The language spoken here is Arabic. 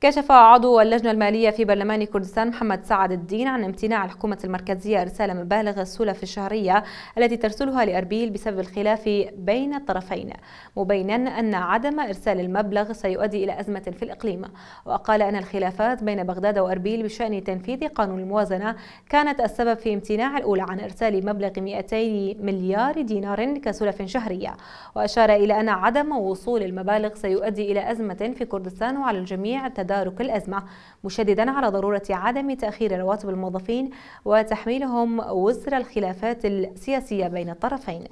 كشف عضو اللجنة المالية في برلمان كردستان محمد سعد الدين عن امتناع الحكومة المركزية إرسال مبالغ السلف الشهرية التي ترسلها لأربيل بسبب الخلاف بين الطرفين مبينا أن عدم إرسال المبلغ سيؤدي إلى أزمة في الإقليم وقال أن الخلافات بين بغداد وأربيل بشأن تنفيذ قانون الموازنة كانت السبب في امتناع الأولى عن إرسال مبلغ 200 مليار دينار كسلف شهرية وأشار إلى أن عدم وصول المبالغ سيؤدي إلى أزمة في كردستان وعلى الجميع تدارك الأزمة مشددا على ضرورة عدم تأخير رواتب الموظفين وتحميلهم وزر الخلافات السياسية بين الطرفين